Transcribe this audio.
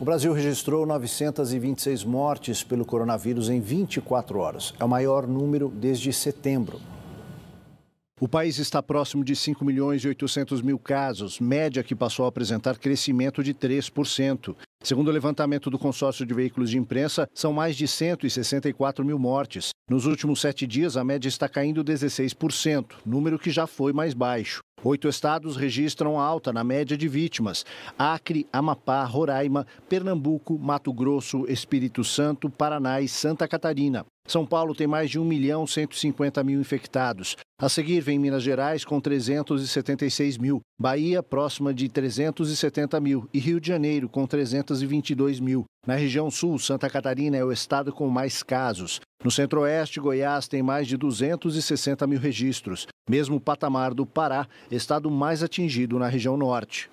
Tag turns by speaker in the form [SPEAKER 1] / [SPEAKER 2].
[SPEAKER 1] O Brasil registrou 926 mortes pelo coronavírus em 24 horas. É o maior número desde setembro. O país está próximo de 5 milhões e 800 mil casos, média que passou a apresentar crescimento de 3%. Segundo o levantamento do consórcio de veículos de imprensa, são mais de 164 mil mortes. Nos últimos sete dias, a média está caindo 16%, número que já foi mais baixo. Oito estados registram alta na média de vítimas: Acre, Amapá, Roraima, Pernambuco, Mato Grosso, Espírito Santo, Paraná e Santa Catarina. São Paulo tem mais de 1 milhão 150 mil infectados. A seguir vem Minas Gerais com 376 mil, Bahia próxima de 370 mil e Rio de Janeiro com 322 mil. Na região sul, Santa Catarina é o estado com mais casos. No centro-oeste, Goiás tem mais de 260 mil registros. Mesmo patamar do Pará, estado mais atingido na região norte.